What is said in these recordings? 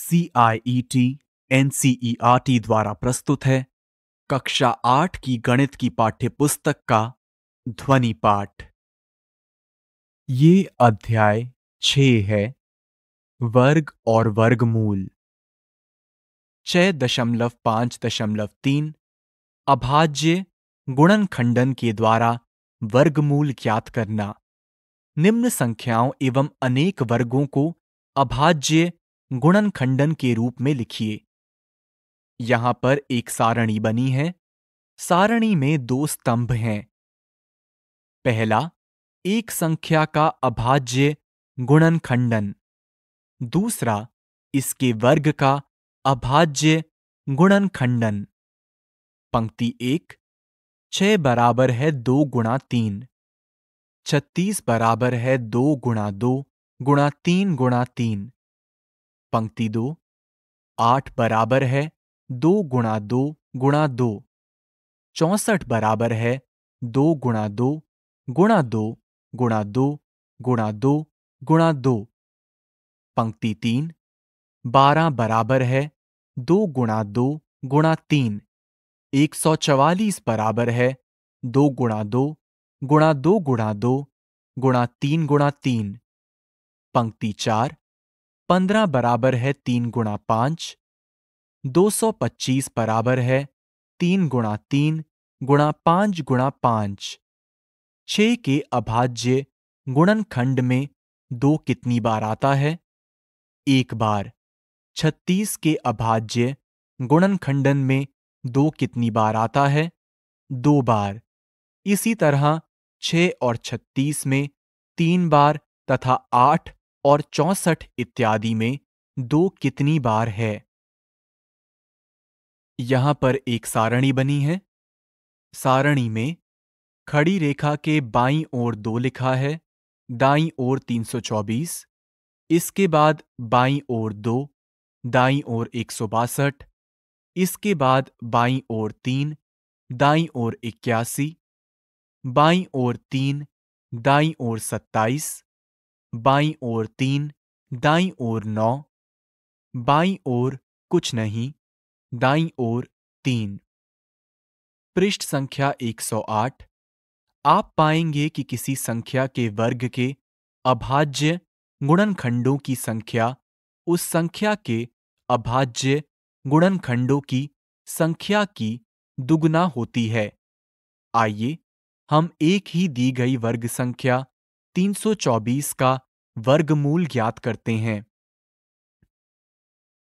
C I E T N C E R T द्वारा प्रस्तुत है कक्षा आठ की गणित की पाठ्य पुस्तक का ध्वनि पाठ ये अध्याय छ है वर्ग और वर्गमूल छह दशमलव पांच दशमलव तीन अभाज्य गुणन खंडन के द्वारा वर्गमूल ज्ञात करना निम्न संख्याओं एवं अनेक वर्गों को अभाज्य गुणन खंडन के रूप में लिखिए यहां पर एक सारणी बनी है सारणी में दो स्तंभ हैं पहला एक संख्या का अभाज्य गुणन खंडन दूसरा इसके वर्ग का अभाज्य गुणन खंडन पंक्ति एक छह बराबर है दो गुणा तीन छत्तीस बराबर है दो गुणा दो गुणा तीन गुणा तीन पंक्ति दो आठ बराबर है दो गुणा दो गुणा दो चौसठ बराबर है दो गुणा दो गुणा दो गुणा दो गुणा दो गुणा दो पंक्ति तीन बारह बराबर है दो गुणा दो गुणा तीन एक सौ चवालीस बराबर है दो गुणा दो गुणा दो गुणा दो गुणा तीन गुणा तीन पंक्ति चार पंद्रह बराबर है तीन गुणा पांच दो सौ पच्चीस बराबर है तीन गुणा तीन गुणा पांच गुणा पांच छ के अभाज्य गुणनखंड में दो कितनी बार आता है एक बार छत्तीस के अभाज्य गुणनखंडन में दो कितनी बार आता है दो बार इसी तरह छ और छत्तीस में तीन बार तथा आठ और चौसठ इत्यादि में दो कितनी बार है यहां पर एक सारणी बनी है सारणी में खड़ी रेखा के बाईं ओर दो लिखा है दाईं ओर 324, इसके बाद बाईं ओर दो दाईं ओर एक इसके बाद बाईं ओर तीन दाईं ओर इक्यासी बाईं ओर तीन दाईं ओर सत्ताईस बाई ओर तीन दाई ओर नौ बाई ओर कुछ नहीं दाई ओर तीन पृष्ठ संख्या 108 आप पाएंगे कि किसी संख्या के वर्ग के अभाज्य गुणनखंडों की संख्या उस संख्या के अभाज्य गुणनखंडों की संख्या की दुगुना होती है आइए हम एक ही दी गई वर्ग संख्या 324 का वर्गमूल ज्ञात करते हैं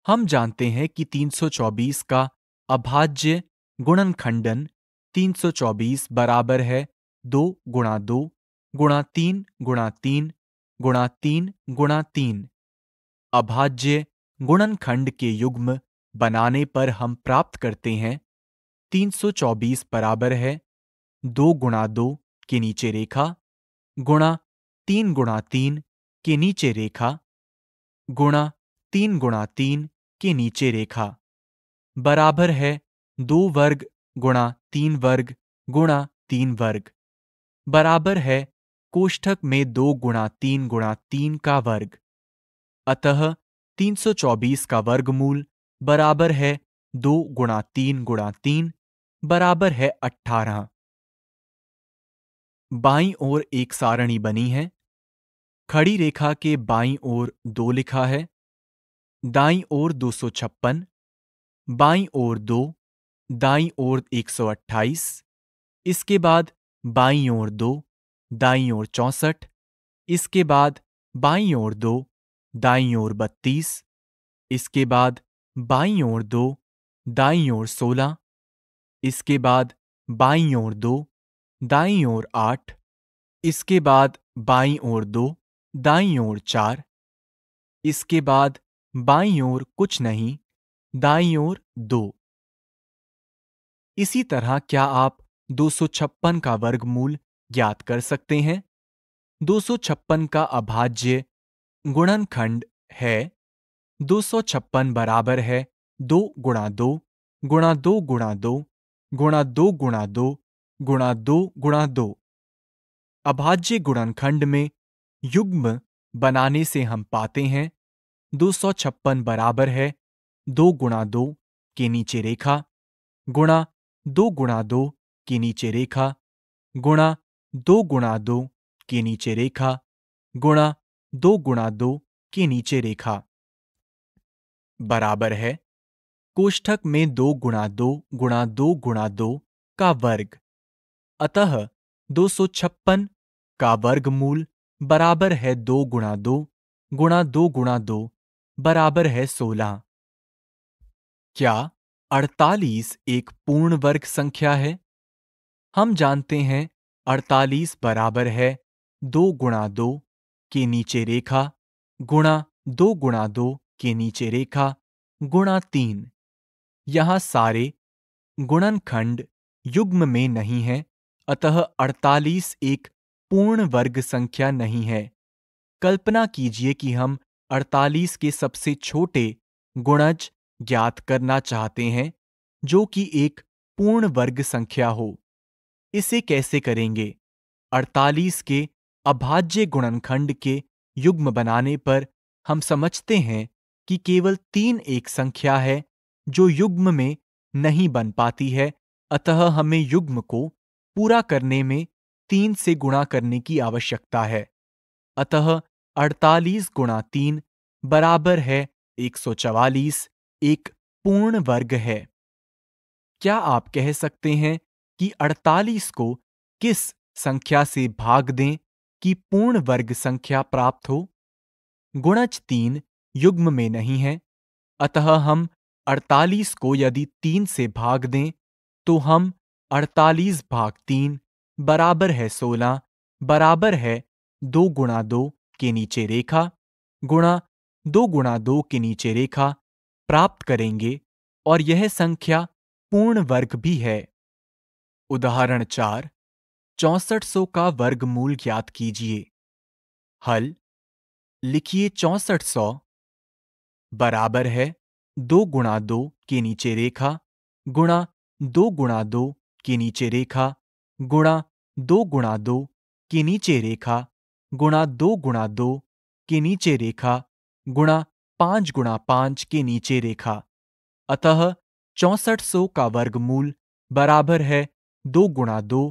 हम जानते हैं कि 324 का अभाज्य गुणनखंडन 324 बराबर है दो गुणा दो गुणा तीन गुणा तीन गुणा तीन गुणा तीन अभाज्य गुणनखंड के युग्म बनाने पर हम प्राप्त करते हैं 324 बराबर है दो गुणा दो के नीचे रेखा गुणा तीन गुणा तीन के नीचे रेखा गुणा तीन गुणा तीन के नीचे रेखा बराबर है दो वर्ग गुणा तीन वर्ग गुणा तीन वर्ग बराबर है कोष्ठक में दो गुणा तीन गुणा तीन का वर्ग अतः 324 का वर्गमूल बराबर है दो गुणा तीन गुणा तीन बराबर है अट्ठारह बाई और एक सारणी बनी है खड़ी रेखा के बाईं ओर दो लिखा है दाईं ओर दो सौ छप्पन बाईं ओर दो दाईं ओर एक सौ अट्ठाईस इसके बाद बाईं ओर दो दाईं ओर चौंसठ इसके बाद बाईं ओर दो दाईं ओर बत्तीस इसके बाद बाईं ओर दो दाईं ओर सोलह इसके बाद बाईं ओर दो दाईं ओर आठ इसके बाद बाईं ओर दो दाई ओर चार इसके बाद बाई ओर कुछ नहीं दाई ओर दो इसी तरह क्या आप दो का वर्गमूल ज्ञात कर सकते हैं दो का अभाज्य गुणनखंड है दो बराबर है दो गुणा दो गुणा दो गुणा दो गुणा दो गुणा दो गुणा दो गुणा दो अभाज्य गुणनखंड में युग्म बनाने से हम पाते हैं दो सौ छप्पन बराबर है दो गुणा दो के नीचे रेखा गुणा दो गुणा दो के नीचे रेखा गुणा दो गुणा दो के नीचे रेखा गुणा दो गुणा दो के नीचे रेखा बराबर है कोष्ठक में दो गुणा दो गुणा दो गुणा दो का वर्ग अतः दो सौ छप्पन का वर्गमूल बराबर है दो गुणा दो गुणा दो गुणा दो बराबर है सोलह क्या अड़तालीस एक पूर्ण वर्ग संख्या है हम जानते हैं अड़तालीस बराबर है दो गुणा दो के नीचे रेखा गुणा दो गुणा दो के नीचे रेखा गुणा तीन यहां सारे गुणनखंड युग्म में नहीं है अतः अड़तालीस एक पूर्ण वर्ग संख्या नहीं है कल्पना कीजिए कि हम 48 के सबसे छोटे गुणज ज्ञात करना चाहते हैं जो कि एक पूर्ण वर्ग संख्या हो इसे कैसे करेंगे 48 के अभाज्य गुणनखंड के युग्म बनाने पर हम समझते हैं कि केवल तीन एक संख्या है जो युग्म में नहीं बन पाती है अतः हमें युग्म को पूरा करने में तीन से गुणा करने की आवश्यकता है अतः अड़तालीस गुणा तीन बराबर है 144 एक पूर्ण वर्ग है क्या आप कह सकते हैं कि 48 को किस संख्या से भाग दें कि पूर्ण वर्ग संख्या प्राप्त हो गुणज तीन युग्म में नहीं है अतः हम 48 को यदि तीन से भाग दें तो हम 48 भाग तीन बराबर है सोलह बराबर है दो गुणा दो के नीचे रेखा गुणा दो गुणा दो के नीचे रेखा प्राप्त करेंगे और यह संख्या पूर्ण वर्ग भी है उदाहरण चार चौसठ सौ का वर्गमूल ज्ञात कीजिए हल लिखिए चौसठ सौ बराबर है दो गुणा दो के नीचे रेखा गुणा दो गुणा दो के नीचे रेखा गुणा दो गुणा दो के नीचे रेखा गुणा दो गुणा दो के नीचे रेखा गुणा पांच गुणा पांच के नीचे रेखा अतः चौसठ सौ का वर्गमूल बराबर है दो गुणा दो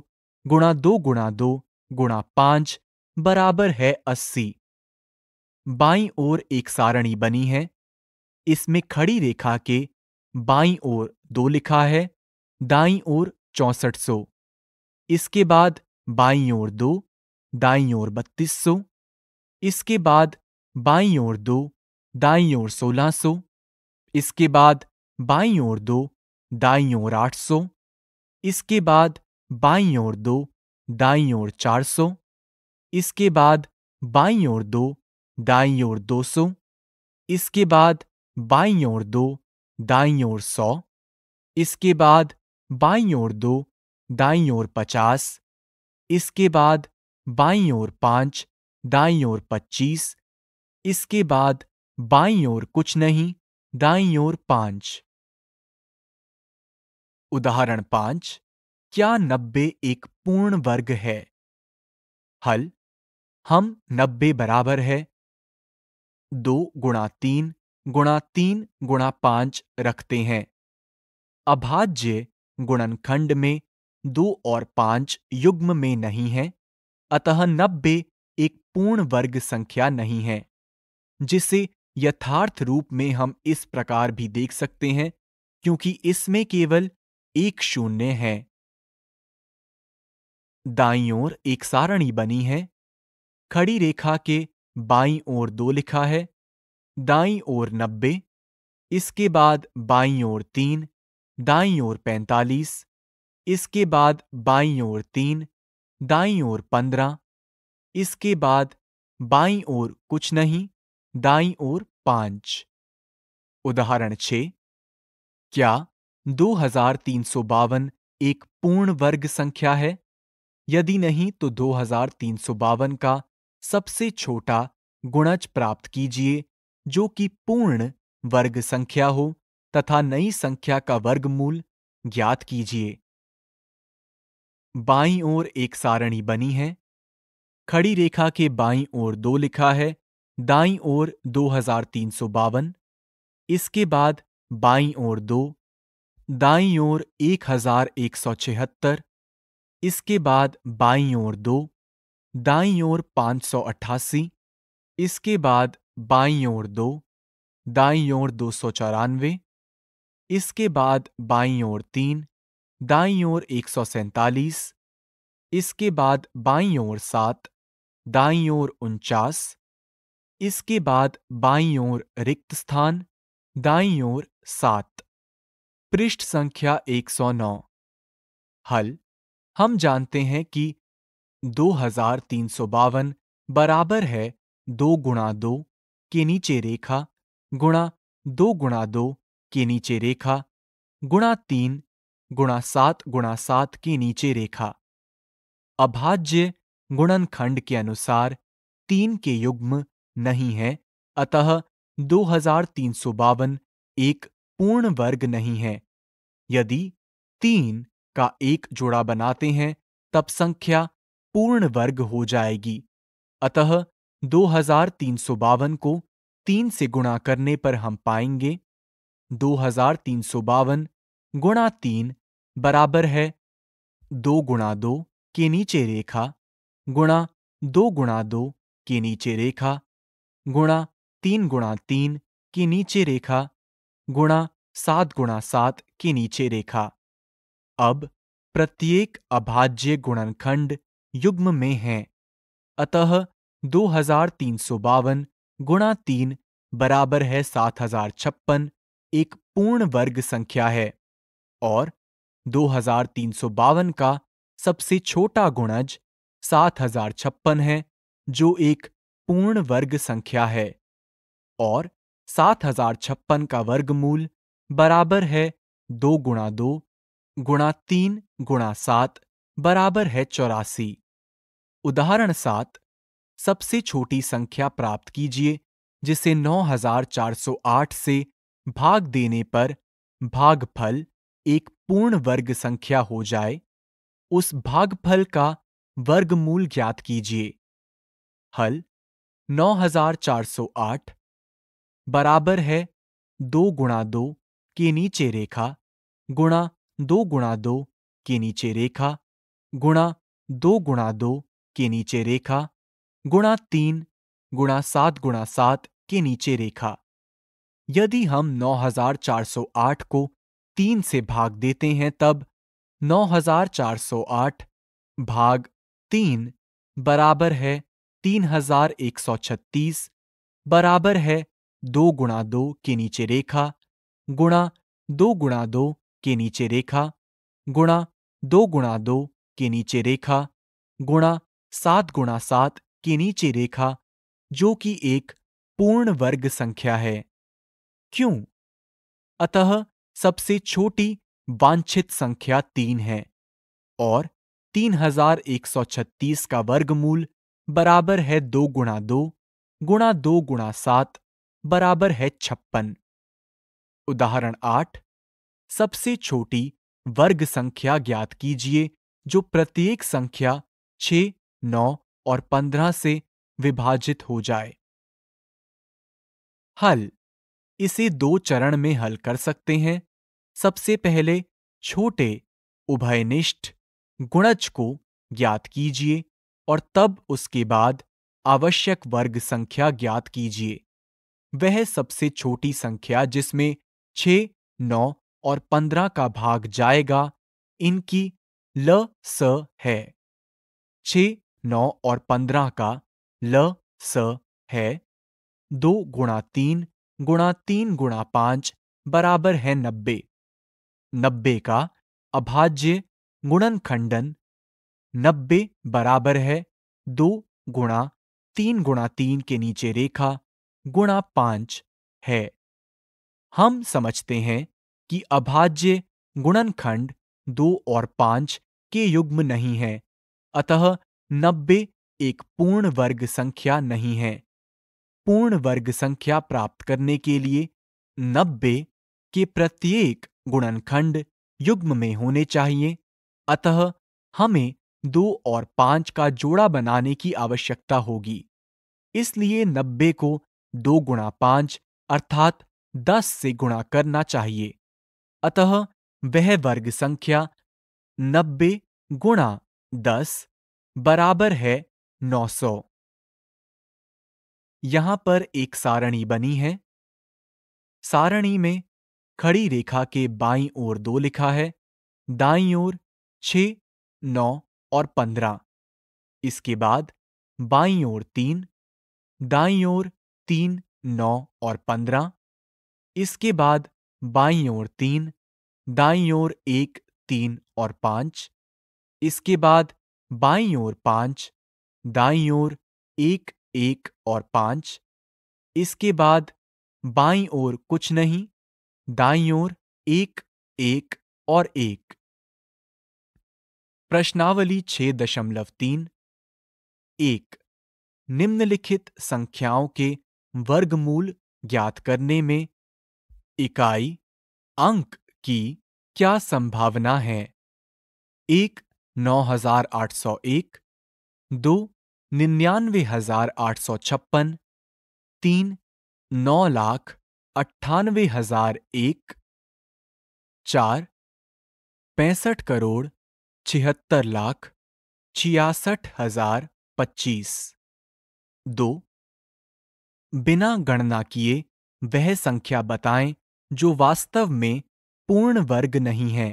गुणा दो गुणा दो गुणा पांच बराबर है अस्सी बाई ओर एक सारणी बनी है इसमें खड़ी रेखा के बाई ओर दो लिखा है दाई ओर चौसठ सौ इसके बाद बाई ओर दो दाई ओर बत्तीस सौ इसके बाद बाई ओर दो दाई ओर सोलह सौ इसके बाद बाई ओर दो दाई ओर आठ सौ इसके बाद बाई ओर दो दाई ओर चार सौ इसके बाद बाई ओर दो दाई ओर दो सौ इसके बाद बाई ओर दो दाई ओर सौ इसके बाद बाई ओर दो दाई ओर पचास इसके बाद बाई ओर पांच दाई ओर पच्चीस इसके बाद बाई ओर कुछ नहीं दाई ओर पांच उदाहरण पांच क्या नब्बे एक पूर्ण वर्ग है हल हम नब्बे बराबर है दो गुणा तीन गुणा तीन गुणा पांच रखते हैं अभाज्य गुणनखंड में दो और पांच युग्म में नहीं है अतः नब्बे एक पूर्ण वर्ग संख्या नहीं है जिसे यथार्थ रूप में हम इस प्रकार भी देख सकते हैं क्योंकि इसमें केवल एक शून्य है दाई ओर एक सारणी बनी है खड़ी रेखा के बाई ओर दो लिखा है दाई ओर नब्बे इसके बाद बाई ओर तीन दाई ओर पैंतालीस इसके बाद बाईं ओर तीन दाईं ओर पंद्रह इसके बाद बाईं ओर कुछ नहीं दाईं ओर पांच उदाहरण छ क्या दो हजार तीन सौ बावन एक पूर्ण वर्ग संख्या है यदि नहीं तो दो हजार तीन सौ बावन का सबसे छोटा गुणज प्राप्त कीजिए जो कि पूर्ण वर्ग संख्या हो तथा नई संख्या का वर्गमूल ज्ञात कीजिए बाईं ओर एक सारणी बनी है खड़ी रेखा के बाईं ओर दो लिखा है दाईं ओर दो हजार तीन सौ बावन इसके बाद बाईं ओर दो दाईं ओर एक हजार एक सौ छिहत्तर इसके बाद बाईं ओर दो दाईं ओर पाँच सौ अट्ठासी इसके बाद बाईं ओर दो दाईं ओर दो सौ चौरानवे इसके बाद बाईं ओर तीन दाई ओर एक इसके बाद बाई ओर सात दाई ओर उनचास इसके बाद बाई ओर रिक्त स्थान दाई ओर सात पृष्ठ संख्या 109 हल हम जानते हैं कि दो हजार तीन सौ बावन बराबर है दो गुणा दो के नीचे रेखा गुणा दो गुणा दो के नीचे रेखा गुणा तीन गुणा सात गुणा सात की नीचे रेखा अभाज्य गुणनखंड के अनुसार तीन के युग्म नहीं है अतः दो हजार तीन सौ बावन एक पूर्ण वर्ग नहीं है यदि तीन का एक जोड़ा बनाते हैं तब संख्या पूर्ण वर्ग हो जाएगी अतः दो हजार तीन सौ बावन को तीन से गुणा करने पर हम पाएंगे दो हजार तीन सौ बावन गुणा तीन बराबर है दो गुणा दो के नीचे रेखा गुणा दो गुणा दो के नीचे रेखा गुणा तीन गुणा तीन के नीचे रेखा गुणा सात गुणा सात के नीचे रेखा अब प्रत्येक अभाज्य गुणनखंड युग्म में है अतः दो हजार तीन सौ बावन गुणा तीन बराबर है सात हजार छप्पन एक पूर्ण वर्ग संख्या है और दो का सबसे छोटा गुणज सात हजार छप्पन है जो एक पूर्ण वर्ग संख्या है और सात हजार छप्पन का वर्गमूल बराबर है दो गुणा दो गुणा तीन गुणा सात बराबर है चौरासी उदाहरण सात सबसे छोटी संख्या प्राप्त कीजिए जिसे 9408 से भाग देने पर भागफल एक पूर्ण वर्ग संख्या हो जाए उस भागफल का वर्गमूल ज्ञात कीजिए हल 9408 बराबर है दो गुणा दो के नीचे रेखा गुणा दो गुणा दो के नीचे रेखा गुणा दो गुणा दो के नीचे रेखा गुणा तीन गुणा सात गुणा सात के नीचे रेखा यदि हम 9408 को तीन से भाग देते हैं तब 9408 भाग तीन बराबर है 3136 बराबर है दो गुणा दो के नीचे रेखा गुणा दो गुणा दो के नीचे रेखा गुणा दो गुणा दो के नीचे रेखा गुणा सात गुणा सात के नीचे रेखा जो कि एक पूर्ण वर्ग संख्या है क्यों अतः सबसे छोटी वांछित संख्या तीन है और 3136 का वर्गमूल बराबर है दो गुणा दो गुणा दो गुणा सात बराबर है छप्पन उदाहरण आठ सबसे छोटी वर्ग संख्या ज्ञात कीजिए जो प्रत्येक संख्या छ नौ और पंद्रह से विभाजित हो जाए हल इसे दो चरण में हल कर सकते हैं सबसे पहले छोटे उभयनिष्ठ गुणज को ज्ञात कीजिए और तब उसके बाद आवश्यक वर्ग संख्या ज्ञात कीजिए वह सबसे छोटी संख्या जिसमें छ नौ और पंद्रह का भाग जाएगा इनकी ल स है छ नौ और पंद्रह का ल स है दो गुणा तीन गुणा तीन गुणा पांच बराबर है नब्बे नब्बे का अभाज्य गुणन खंडन नब्बे बराबर है दो गुणा तीन गुणा तीन के नीचे रेखा गुणा पांच है हम समझते हैं कि अभाज्य गुणनखंड दो और पांच के युग्म नहीं है अतः नब्बे एक पूर्ण वर्ग संख्या नहीं है पूर्ण वर्ग संख्या प्राप्त करने के लिए नब्बे के प्रत्येक गुणनखंड युग्म में होने चाहिए अतः हमें दो और पांच का जोड़ा बनाने की आवश्यकता होगी इसलिए नब्बे को दो गुणा पांच अर्थात दस से गुणा करना चाहिए अतः वह वर्ग संख्या नब्बे गुणा दस बराबर है नौ सौ यहां पर एक सारणी बनी है सारणी में खड़ी रेखा के बाईं ओर दो लिखा है दाईं ओर छ नौ और पंद्रह इसके बाद बाईं ओर तीन दाईं ओर तीन नौ और पंद्रह इसके बाद बाईं ओर तीन दाईं ओर एक तीन और पांच इसके बाद बाईं ओर पांच दाईं ओर एक एक और पांच इसके बाद बाई ओर कुछ नहीं दाई ओर एक एक और एक प्रश्नावली छः दशमलव तीन एक निम्नलिखित संख्याओं के वर्गमूल ज्ञात करने में इकाई अंक की क्या संभावना है एक नौ हजार आठ सौ एक दो निन्यानवे हजार आठ सौ छप्पन तीन नौ लाख अट्ठानवे हजार एक चार पैंसठ करोड़ छिहत्तर लाख छियासठ हजार पच्चीस दो बिना गणना किए वह संख्या बताएं जो वास्तव में पूर्ण वर्ग नहीं है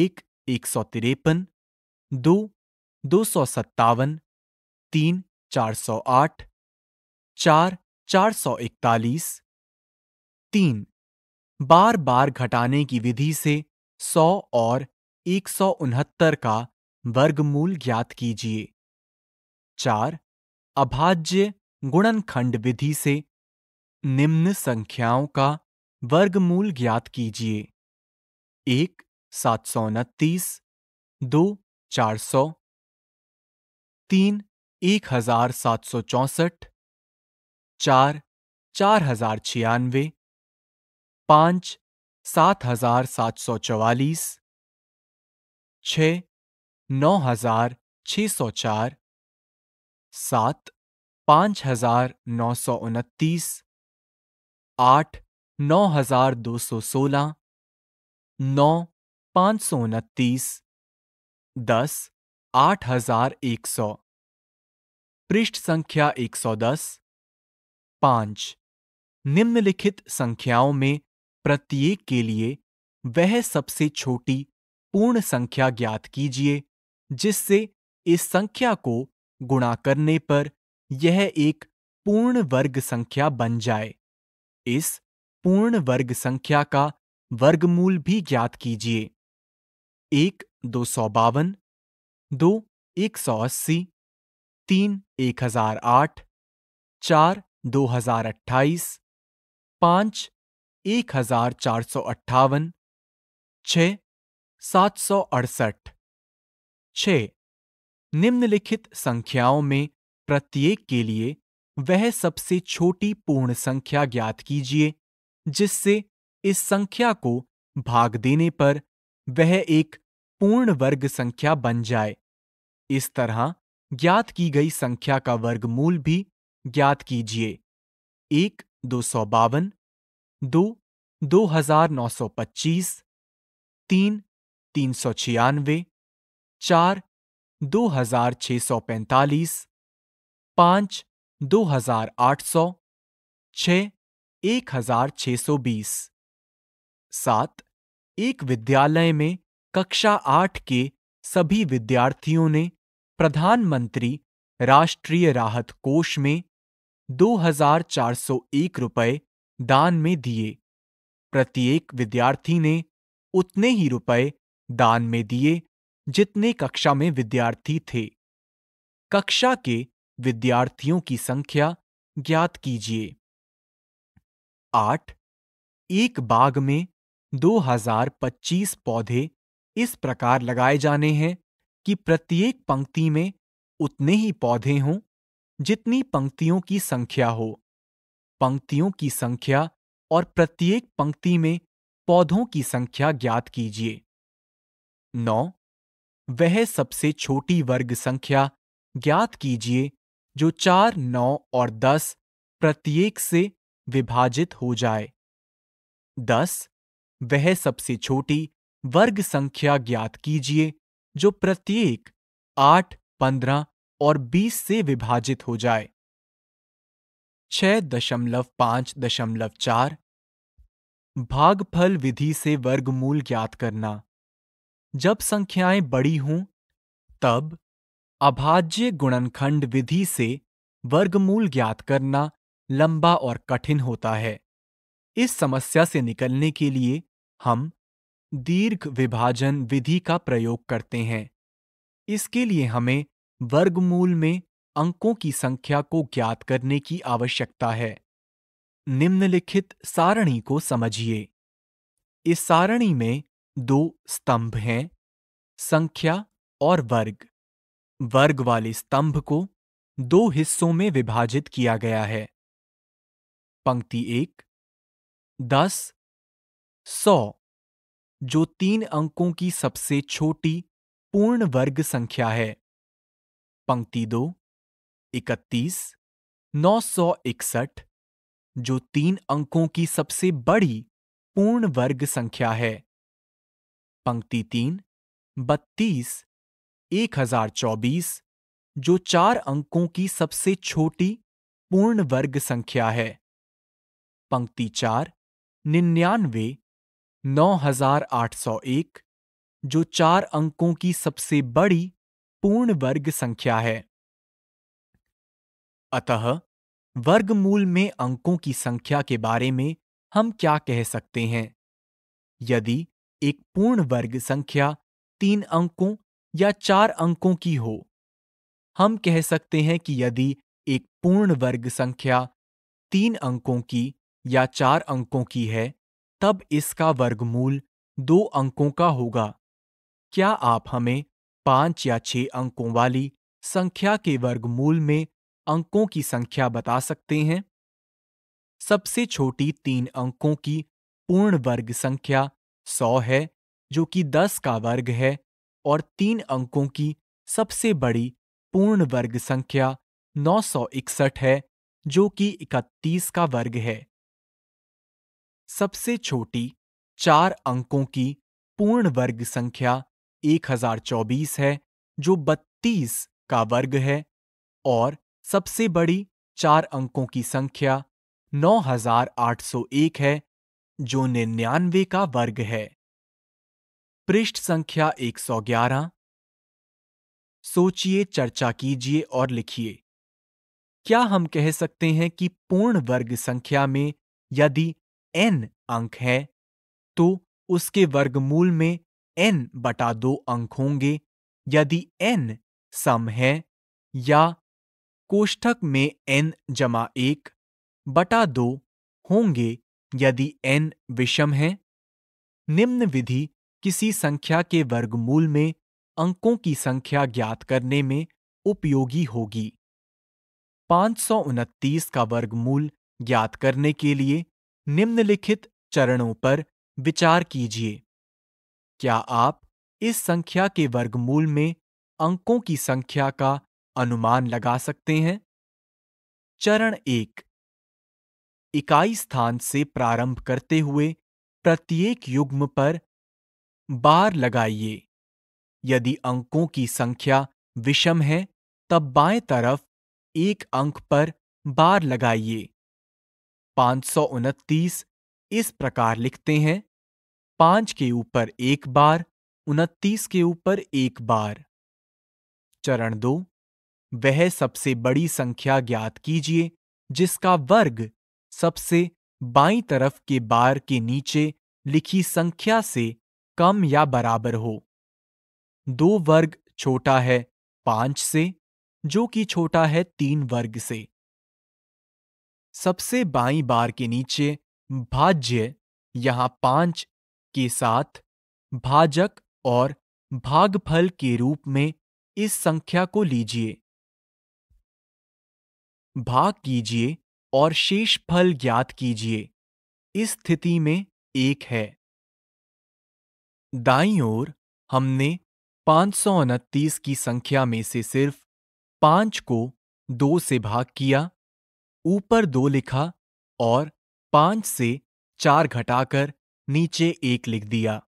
एक एक सौ तिरपन दो दो सौ सत्तावन तीन चार सौ आठ चार चार सौ इकतालीस तीन बार बार घटाने की विधि से सौ और एक सौ उनहत्तर का वर्गमूल ज्ञात कीजिए चार अभाज्य गुणनखंड विधि से निम्न संख्याओं का वर्गमूल ज्ञात कीजिए एक सात सौ उनतीस दो चार सौ तीन एक हजार सात सौ चौसठ चार चार हजार छियानवे पांच सात हजार सात सौ चवालीस छ नौ हजार छ सौ चार सात पाँच हजार नौ सौ उनतीस आठ नौ हजार दो सौ सोलह नौ पाँच सौ उनतीस दस आठ हजार एक सौ पृष्ठ संख्या 110 पांच निम्नलिखित संख्याओं में प्रत्येक के लिए वह सबसे छोटी पूर्ण संख्या ज्ञात कीजिए जिससे इस संख्या को गुणा करने पर यह एक पूर्ण वर्ग संख्या बन जाए इस पूर्ण वर्ग संख्या का वर्गमूल भी ज्ञात कीजिए एक दो सौ बावन दो एक सौ अस्सी तीन एक हजार आठ चार दो हजार अट्ठाईस पांच एक हजार चार सौ अट्ठावन छ सात सौ अड़सठ छ निम्नलिखित संख्याओं में प्रत्येक के लिए वह सबसे छोटी पूर्ण संख्या ज्ञात कीजिए जिससे इस संख्या को भाग देने पर वह एक पूर्ण वर्ग संख्या बन जाए इस तरह ज्ञात की गई संख्या का वर्गमूल भी ज्ञात कीजिए एक दो सौ बावन दो दो हजार नौ सौ पच्चीस तीन तीन सौ छियानवे चार दो हजार छः सौ पैंतालीस पाँच दो हजार आठ सौ छ एक हजार छः सौ बीस सात एक विद्यालय में कक्षा आठ के सभी विद्यार्थियों ने प्रधानमंत्री राष्ट्रीय राहत कोष में दो हजार चार सौ एक रुपये दान में दिए प्रत्येक विद्यार्थी ने उतने ही रुपए दान में दिए जितने कक्षा में विद्यार्थी थे कक्षा के विद्यार्थियों की संख्या ज्ञात कीजिए आठ एक बाग में 2025 पौधे इस प्रकार लगाए जाने हैं कि प्रत्येक पंक्ति में उतने ही पौधे हों जितनी पंक्तियों की संख्या हो पंक्तियों की संख्या और प्रत्येक पंक्ति में पौधों की संख्या ज्ञात कीजिए नौ वह सबसे छोटी वर्ग संख्या ज्ञात कीजिए जो चार नौ और दस प्रत्येक से विभाजित हो जाए दस वह सबसे छोटी वर्ग संख्या ज्ञात कीजिए जो प्रत्येक आठ पंद्रह और बीस से विभाजित हो जाए छह दशमलव पांच दशमलव चार भागफल विधि से वर्गमूल ज्ञात करना जब संख्याएं बड़ी हों तब अभाज्य गुणनखंड विधि से वर्गमूल ज्ञात करना लंबा और कठिन होता है इस समस्या से निकलने के लिए हम दीर्घ विभाजन विधि का प्रयोग करते हैं इसके लिए हमें वर्गमूल में अंकों की संख्या को ज्ञात करने की आवश्यकता है निम्नलिखित सारणी को समझिए इस सारणी में दो स्तंभ हैं संख्या और वर्ग वर्ग वाले स्तंभ को दो हिस्सों में विभाजित किया गया है पंक्ति एक दस सौ जो तीन अंकों की सबसे छोटी पूर्ण वर्ग संख्या है पंक्ति दो इकतीस नौ सौ इकसठ जो तीन अंकों की सबसे बड़ी पूर्ण वर्ग संख्या है पंक्ति तीन बत्तीस एक हजार चौबीस जो चार अंकों की सबसे छोटी पूर्ण वर्ग संख्या है पंक्ति चार निन्यानवे 9801 जो चार अंकों की सबसे बड़ी पूर्ण वर्ग संख्या है अतः वर्गमूल में अंकों की संख्या के बारे में हम क्या कह सकते हैं यदि एक पूर्ण वर्ग संख्या तीन अंकों या चार अंकों की हो हम कह सकते हैं कि यदि एक पूर्ण वर्ग संख्या तीन अंकों की या चार अंकों की है तब इसका वर्गमूल दो अंकों का होगा क्या आप हमें पांच या छह अंकों वाली संख्या के वर्गमूल में अंकों की संख्या बता सकते हैं सबसे छोटी तीन अंकों की पूर्ण वर्ग संख्या सौ है जो कि दस का वर्ग है और तीन अंकों की सबसे बड़ी पूर्ण वर्ग संख्या नौ सौ इकसठ है जो कि इकतीस का वर्ग है सबसे छोटी चार अंकों की पूर्ण वर्ग संख्या 1024 है जो 32 का वर्ग है और सबसे बड़ी चार अंकों की संख्या 9801 है जो निन्यानवे का वर्ग है पृष्ठ संख्या 111 सोचिए चर्चा कीजिए और लिखिए क्या हम कह सकते हैं कि पूर्ण वर्ग संख्या में यदि एन अंक है तो उसके वर्गमूल में एन बटा दो अंक होंगे यदि एन सम है या कोष्ठक में एन जमा एक बटा दो होंगे यदि एन विषम है निम्न विधि किसी संख्या के वर्गमूल में अंकों की संख्या ज्ञात करने में उपयोगी होगी उनतीस का वर्गमूल ज्ञात करने के लिए निम्नलिखित चरणों पर विचार कीजिए क्या आप इस संख्या के वर्गमूल में अंकों की संख्या का अनुमान लगा सकते हैं चरण एक इकाई स्थान से प्रारंभ करते हुए प्रत्येक युग्म पर बार लगाइए यदि अंकों की संख्या विषम है तब बाएं तरफ एक अंक पर बार लगाइए 529 इस प्रकार लिखते हैं पांच के ऊपर एक बार उनतीस के ऊपर एक बार चरण दो वह सबसे बड़ी संख्या ज्ञात कीजिए जिसका वर्ग सबसे बाई तरफ के बार के नीचे लिखी संख्या से कम या बराबर हो दो वर्ग छोटा है पांच से जो कि छोटा है तीन वर्ग से सबसे बाई बार के नीचे भाज्य यहां पांच के साथ भाजक और भागफल के रूप में इस संख्या को लीजिए भाग कीजिए और शेष फल ज्ञात कीजिए इस स्थिति में एक है दाई ओर हमने पांच की संख्या में से सिर्फ पांच को दो से भाग किया ऊपर दो लिखा और पांच से चार घटाकर नीचे एक लिख दिया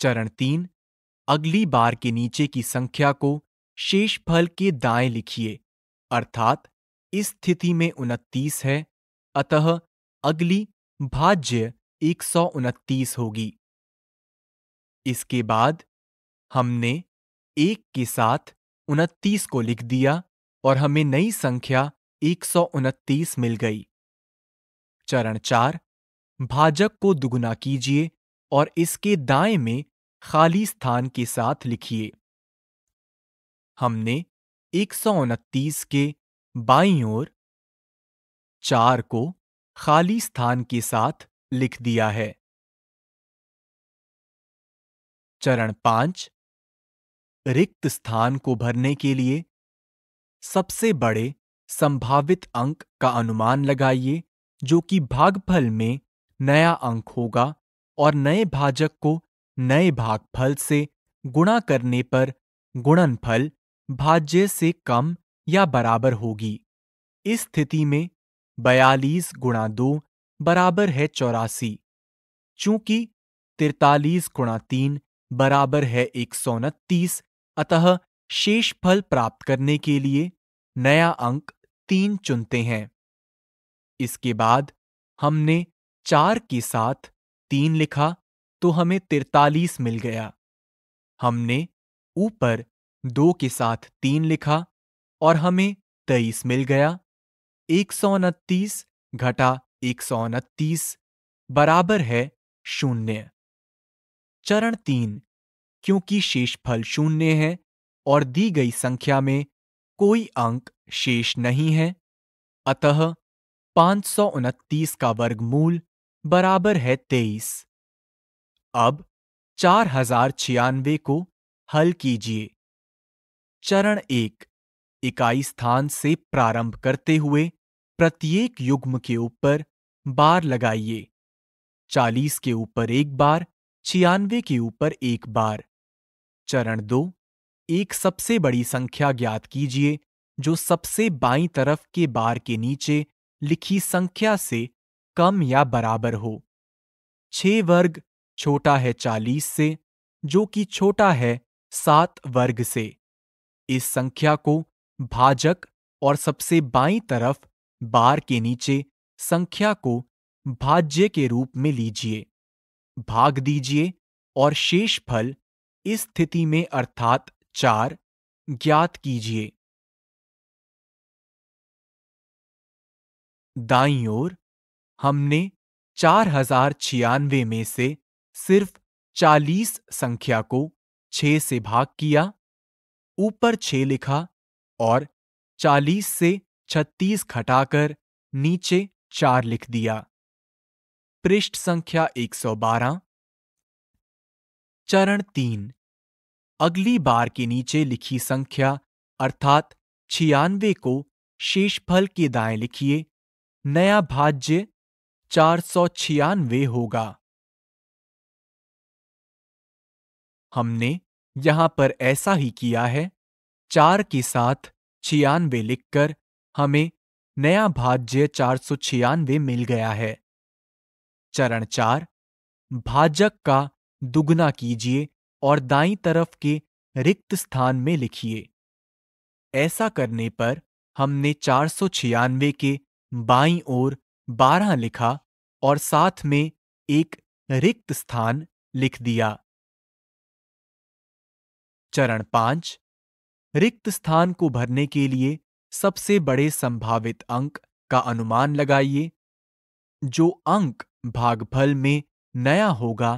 चरण तीन अगली बार के नीचे की संख्या को शेषफल के दाएं लिखिए अर्थात इस स्थिति में उनतीस है अतः अगली भाज्य एक होगी इसके बाद हमने एक के साथ उनतीस को लिख दिया और हमें नई संख्या एक मिल गई चरण चार भाजक को दुगुना कीजिए और इसके दाएं में खाली स्थान के साथ लिखिए हमने एक के बाईं ओर चार को खाली स्थान के साथ लिख दिया है चरण पांच रिक्त स्थान को भरने के लिए सबसे बड़े संभावित अंक का अनुमान लगाइए जो कि भागफल में नया अंक होगा और नए भाजक को नए भागफल से गुणा करने पर गुणनफल भाज्य से कम या बराबर होगी इस स्थिति में बयालीस गुणा दो बराबर है चौरासी चूंकि तिरतालीस गुणा तीन बराबर है एक सौ उनतीस अतः शेष फल प्राप्त करने के लिए नया अंक तीन चुनते हैं इसके बाद हमने चार के साथ तीन लिखा तो हमें तिरतालीस मिल गया हमने ऊपर दो के साथ तीन लिखा और हमें तेईस मिल गया एक सौ उनतीस घटा एक सौ उनतीस बराबर है शून्य चरण तीन क्योंकि शेषफल शून्य है और दी गई संख्या में कोई अंक शेष नहीं है अतः पांच का वर्गमूल बराबर है तेईस अब चार हजार छियानवे को हल कीजिए चरण एक इकाई स्थान से प्रारंभ करते हुए प्रत्येक युग्म के ऊपर बार लगाइए चालीस के ऊपर एक बार छियानवे के ऊपर एक बार चरण दो एक सबसे बड़ी संख्या ज्ञात कीजिए जो सबसे बाई तरफ के बार के नीचे लिखी संख्या से कम या बराबर हो छ वर्ग छोटा है चालीस से जो कि छोटा है सात वर्ग से इस संख्या को भाजक और सबसे बाई तरफ बार के नीचे संख्या को भाज्य के रूप में लीजिए भाग दीजिए और शेष फल इस स्थिति में अर्थात चार ज्ञात कीजिए दाई ओर हमने चार हजार छियानवे में से सिर्फ चालीस संख्या को छह से भाग किया ऊपर छह लिखा और चालीस से छत्तीस घटाकर नीचे चार लिख दिया पृष्ठ संख्या 112 चरण तीन अगली बार के नीचे लिखी संख्या अर्थात छियानवे को शेषफल के दाएं लिखिए नया भाज्य चार सौ छियानवे होगा हमने यहां पर ऐसा ही किया है चार के साथ छियानवे लिखकर हमें नया भाज्य चार सौ छियानवे मिल गया है चरण चार भाजक का दुगना कीजिए और दाई तरफ के रिक्त स्थान में लिखिए ऐसा करने पर हमने चार सौ छियानवे के बाई ओर बारह लिखा और साथ में एक रिक्त स्थान लिख दिया चरण पांच रिक्त स्थान को भरने के लिए सबसे बड़े संभावित अंक का अनुमान लगाइए जो अंक भागफल में नया होगा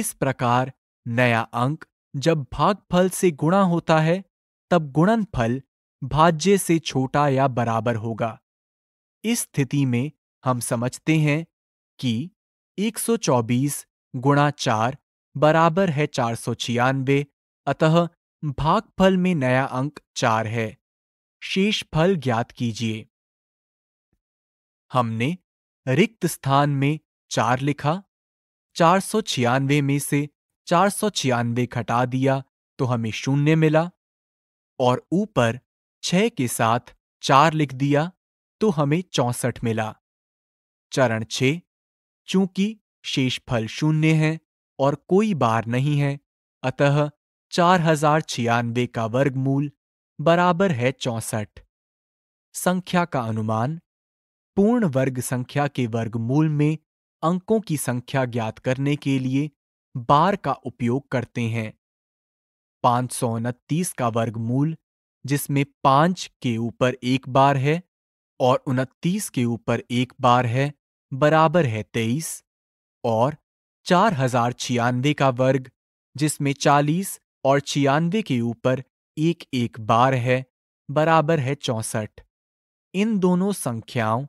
इस प्रकार नया अंक जब भागफल से गुणा होता है तब गुणनफल भाज्य से छोटा या बराबर होगा इस स्थिति में हम समझते हैं कि 124 गुणा चार बराबर है चार सौ छियानवे अतः भागफल में नया अंक चार है शेष फल ज्ञात कीजिए हमने रिक्त स्थान में चार लिखा चार सौ छियानवे में से चार सौ छियानवे घटा दिया तो हमें शून्य मिला और ऊपर छह के साथ चार लिख दिया तो हमें चौसठ मिला चरण छ चूंकि शेषफल शून्य है और कोई बार नहीं है अतः चार हजार छियानवे का वर्गमूल बराबर है चौसठ संख्या का अनुमान पूर्ण वर्ग संख्या के वर्गमूल में अंकों की संख्या ज्ञात करने के लिए बार का उपयोग करते हैं पांच सौ उनतीस का वर्गमूल जिसमें पांच के ऊपर एक बार है और उनतीस के ऊपर एक बार है बराबर है तेईस और चार हजार छियानवे का वर्ग जिसमें चालीस और छियानवे के ऊपर एक एक बार है बराबर है चौसठ इन दोनों संख्याओं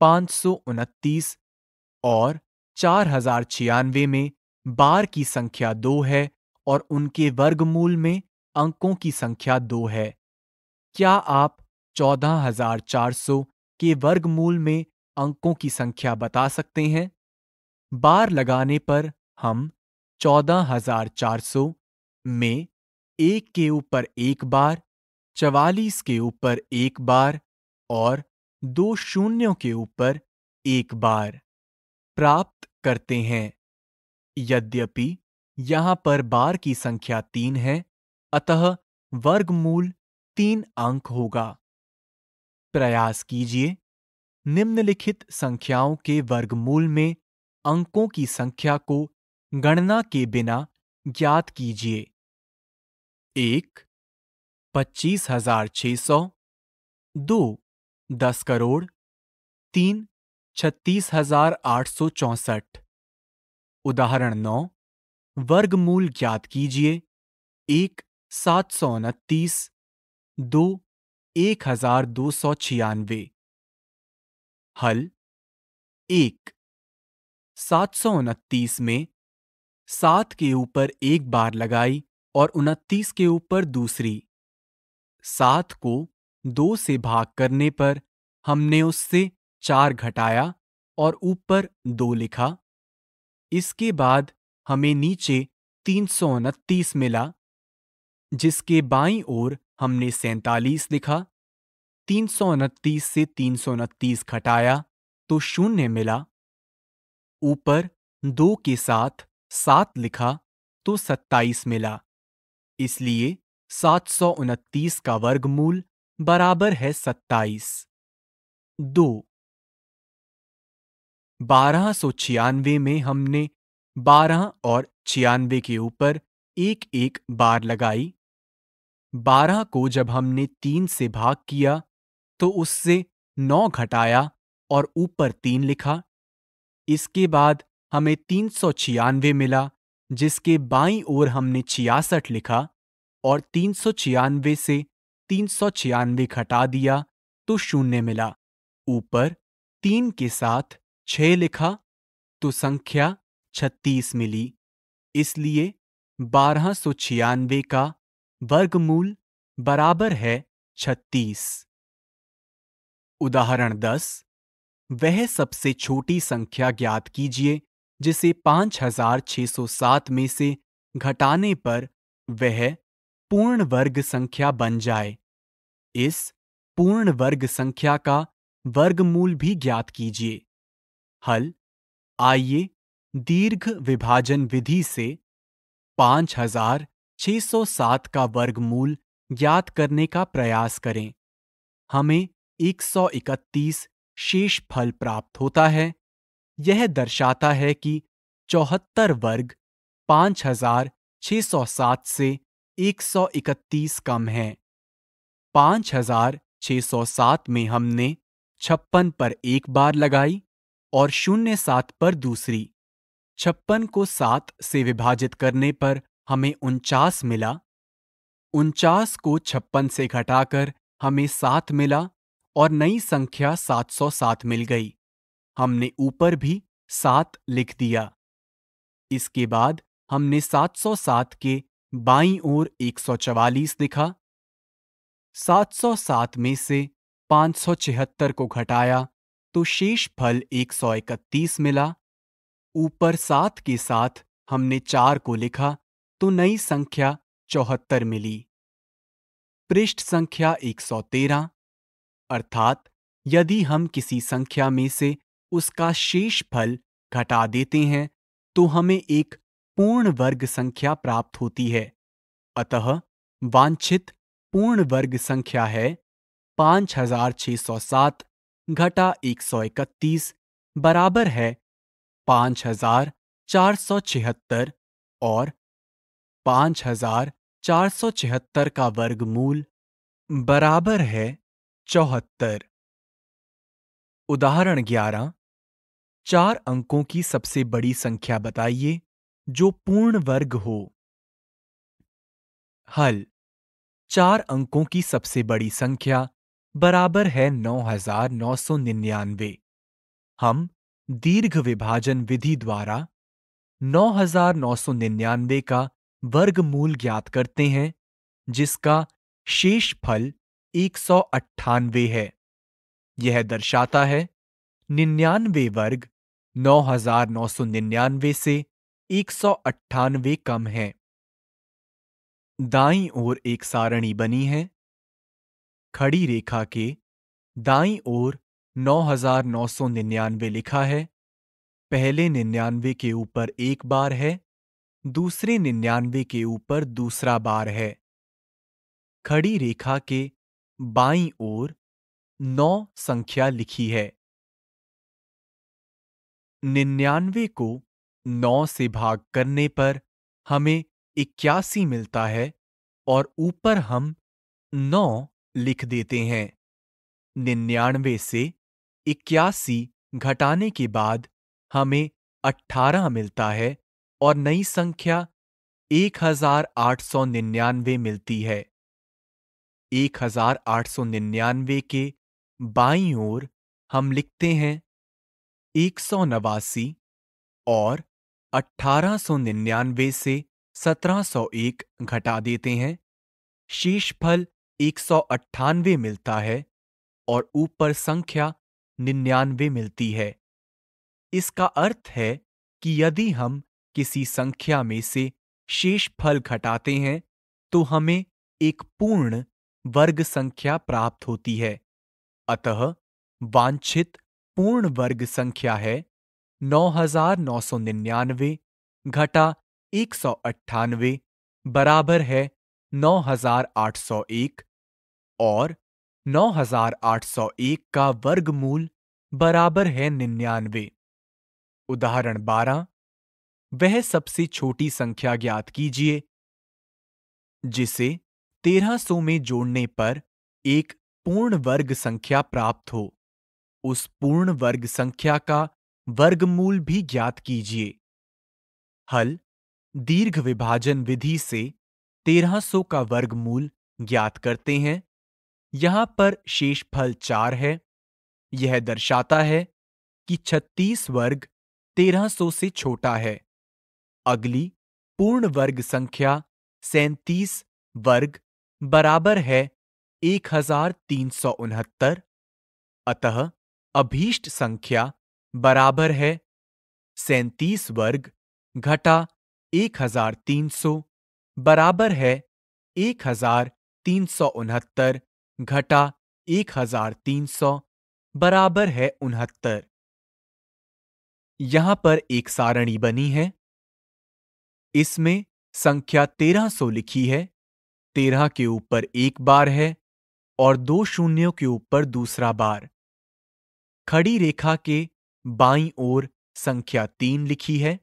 पांच सौ उनतीस और चार हजार छियानवे में बार की संख्या दो है और उनके वर्गमूल में अंकों की संख्या दो है क्या आप चौदह हजार चार सौ के वर्गमूल में अंकों की संख्या बता सकते हैं बार लगाने पर हम चौदह हजार चार सौ में एक के ऊपर एक बार चवालीस के ऊपर एक बार और दो शून्यों के ऊपर एक बार प्राप्त करते हैं यद्यपि यहां पर बार की संख्या तीन है अतः वर्गमूल तीन अंक होगा प्रयास कीजिए निम्नलिखित संख्याओं के वर्गमूल में अंकों की संख्या को गणना के बिना ज्ञात कीजिए एक पच्चीस हजार छह सौ दो दस करोड़ तीन छत्तीस हजार आठ सौ चौसठ उदाहरण नौ वर्गमूल ज्ञात कीजिए एक सात सौ उनतीस दो एक हजार दो सौ छियानवे हल एक सात सौ उनतीस में सात के ऊपर एक बार लगाई और उनतीस के ऊपर दूसरी सात को दो से भाग करने पर हमने उससे चार घटाया और ऊपर दो लिखा इसके बाद हमें नीचे तीन सौ उनतीस मिला जिसके बाई ओर हमने सैतालीस लिखा तीन सौ उनतीस से तीन सौ उनतीस घटाया तो शून्य मिला ऊपर दो के साथ सात लिखा तो सत्ताईस मिला इसलिए सात सौ उनतीस का वर्गमूल बराबर है सत्ताईस दो बारह सौ छियानवे में हमने बारह और छियानवे के ऊपर एक एक बार लगाई बारह को जब हमने तीन से भाग किया तो उससे नौ घटाया और ऊपर तीन लिखा इसके बाद हमें तीन सौ छियानवे मिला जिसके बाईं ओर हमने छियासठ लिखा और तीन सौ छियानवे से तीन सौ छियानवे घटा दिया तो शून्य मिला ऊपर तीन के साथ छ लिखा तो संख्या छत्तीस मिली इसलिए बारह सौ छियानवे का वर्गमूल बराबर है छत्तीस उदाहरण दस वह सबसे छोटी संख्या ज्ञात कीजिए जिसे पांच हजार छह सौ सात में से घटाने पर वह पूर्ण वर्ग संख्या बन जाए इस पूर्ण वर्ग संख्या का वर्गमूल भी ज्ञात कीजिए हल आइए दीर्घ विभाजन विधि से 5607 का वर्गमूल ज्ञात करने का प्रयास करें हमें 131 शेष फल प्राप्त होता है यह दर्शाता है कि चौहत्तर वर्ग 5607 से 131 कम है 5607 में हमने छप्पन पर एक बार लगाई और शून्य सात पर दूसरी छप्पन को सात से विभाजित करने पर हमें उनचास मिला उनचास को छप्पन से घटाकर हमें सात मिला और नई संख्या सात सौ सात मिल गई हमने ऊपर भी सात लिख दिया इसके बाद हमने सात सौ सात के बाईं ओर एक सौ चवालीस दिखा सात में से पांच सौ छिहत्तर को घटाया तो शेष फल इकतीस मिला ऊपर सात के साथ हमने चार को लिखा तो नई संख्या चौहत्तर मिली पृष्ठ संख्या 113 अर्थात यदि हम किसी संख्या में से उसका शेष फल घटा देते हैं तो हमें एक पूर्ण वर्ग संख्या प्राप्त होती है अतः वांछित पूर्ण वर्ग संख्या है पांच हजार छह सौ सात घटा एक सौ इकतीस बराबर है पांच हजार चार सौ छिहत्तर और पांच हजार चार सौ छिहत्तर का वर्गमूल बराबर है चौहत्तर उदाहरण ग्यारह चार अंकों की सबसे बड़ी संख्या बताइए जो पूर्ण वर्ग हो हल चार अंकों की सबसे बड़ी संख्या बराबर है नौ हजार नौ सौ निन्यानवे हम दीर्घ विभाजन विधि द्वारा नौ हजार नौ सौ निन्यानवे का वर्गमूल ज्ञात करते हैं जिसका शेष फल एक सौ अट्ठानवे है यह दर्शाता है निन्यानवे वर्ग नौ हजार नौ सौ निन्यानवे से एक सौ अट्ठानवे कम है दाई ओर एक सारणी बनी है खड़ी रेखा के दाई ओर 9999 लिखा है पहले निन्यानवे के ऊपर एक बार है दूसरे निन्यानवे के ऊपर दूसरा बार है खड़ी रेखा के बाई ओर नौ संख्या लिखी है निन्यानवे को नौ से भाग करने पर हमें इक्यासी मिलता है और ऊपर हम नौ लिख देते हैं निन्यानवे से इक्यासी घटाने के बाद हमें अट्ठारह मिलता है और नई संख्या एक हजार आठ सौ निन्यानवे मिलती है एक हजार आठ सौ निन्यानवे के बाई ओर हम लिखते हैं एक सौ नवासी और अठारह सौ निन्यानवे से सत्रह सौ एक घटा देते हैं शेष फल एक सौ अट्ठानवे मिलता है और ऊपर संख्या निन्यानवे मिलती है इसका अर्थ है कि यदि हम किसी संख्या में से शेष फल घटाते हैं तो हमें एक पूर्ण वर्ग संख्या प्राप्त होती है अतः वांछित पूर्ण वर्ग संख्या है 9999 घटा एक बराबर है 9801 और 9801 का वर्गमूल बराबर है निन्यानवे उदाहरण 12 वह सबसे छोटी संख्या ज्ञात कीजिए जिसे 1300 में जोड़ने पर एक पूर्ण वर्ग संख्या प्राप्त हो उस पूर्ण वर्ग संख्या का वर्गमूल भी ज्ञात कीजिए हल दीर्घ विभाजन विधि से तेरह सौ का वर्गमूल ज्ञात करते हैं यहां पर शेष फल चार है यह दर्शाता है कि छत्तीस वर्ग तेरह सौ से छोटा है अगली पूर्ण वर्ग संख्या सैतीस वर्ग बराबर है एक हजार तीन सौ उनहत्तर अतः अभीष्ट संख्या बराबर है सैतीस वर्ग घटा एक हजार तीन सौ बराबर है एक हजार तीन सौ उनहत्तर घटा एक हजार तीन सौ बराबर है उनहत्तर यहां पर एक सारणी बनी है इसमें संख्या तेरह सौ लिखी है तेरह के ऊपर एक बार है और दो शून्यों के ऊपर दूसरा बार खड़ी रेखा के बाईं ओर संख्या तीन लिखी है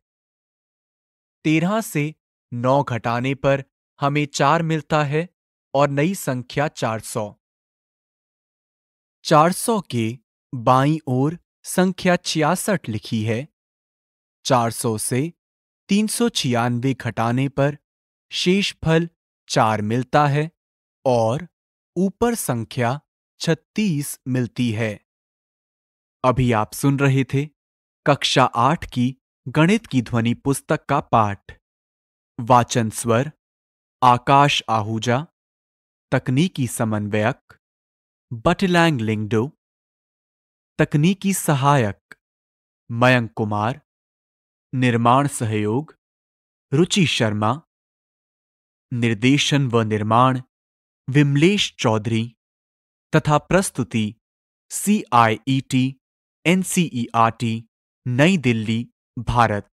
तेरह से नौ घटाने पर हमें चार मिलता है और नई संख्या चार सौ चार सौ के बाई ओर संख्या छियासठ लिखी है चार सौ से तीन सौ छियानवे घटाने पर शेष फल चार मिलता है और ऊपर संख्या छत्तीस मिलती है अभी आप सुन रहे थे कक्षा आठ की गणित की ध्वनि पुस्तक का पाठ वाचन स्वर आकाश आहूजा तकनीकी समन्वयक बटलैंग लिंगडो तकनीकी सहायक मयंक कुमार निर्माण सहयोग रुचि शर्मा निर्देशन व निर्माण विमलेश चौधरी तथा प्रस्तुति C I E T N C E R T Nai Delhi Bharat